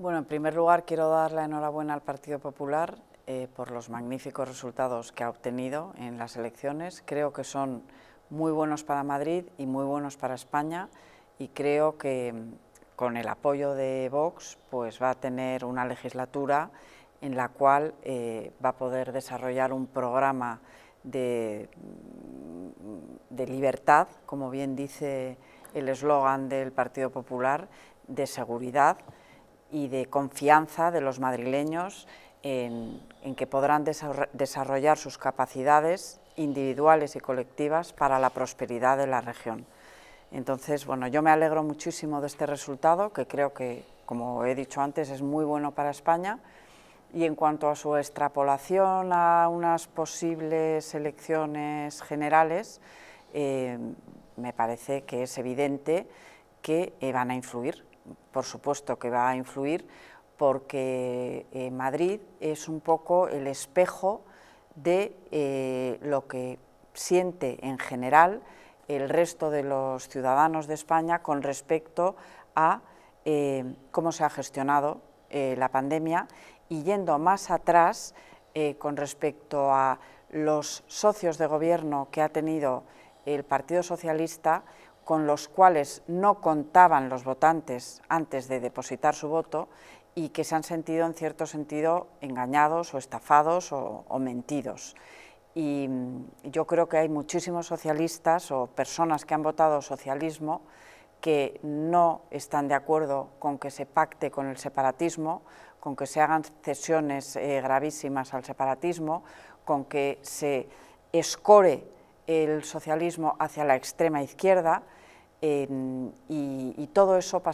Bueno, en primer lugar quiero dar la enhorabuena al Partido Popular eh, por los magníficos resultados que ha obtenido en las elecciones. Creo que son muy buenos para Madrid y muy buenos para España y creo que mm, con el apoyo de Vox pues va a tener una legislatura en la cual eh, va a poder desarrollar un programa mm, de libertad, como bien dice el eslogan del Partido Popular, de seguridad, y de confianza de los madrileños en, que podrán desarrollar sus capacidades individuales y colectivas para la prosperidad de la región. Entonces, bueno, yo me alegro muchísimo de este resultado, que creo que, como he dicho antes, es muy bueno para España. Y en cuanto a su extrapolación a unas posibles elecciones generales, eh, me parece que es evidente que eh, van a influir por supuesto que va a influir porque eh, Madrid es un poco el espejo de eh, lo que siente en general el resto de los ciudadanos de España con respecto a eh, cómo se ha gestionado la pandemia y yendo más atrás con respecto a los socios de gobierno que ha tenido el Partido Socialista con los cuales no contaban los votantes antes de depositar su voto y que se han sentido en cierto sentido engañados o estafados o, mentidos. Y mm, yo creo que hay muchísimos socialistas o personas que han votado socialismo que no están de acuerdo con que se pacte con el separatismo, con que se hagan cesiones eh, gravísimas al separatismo, con que se escore el socialismo hacia la extrema izquierda y todo eso pasa.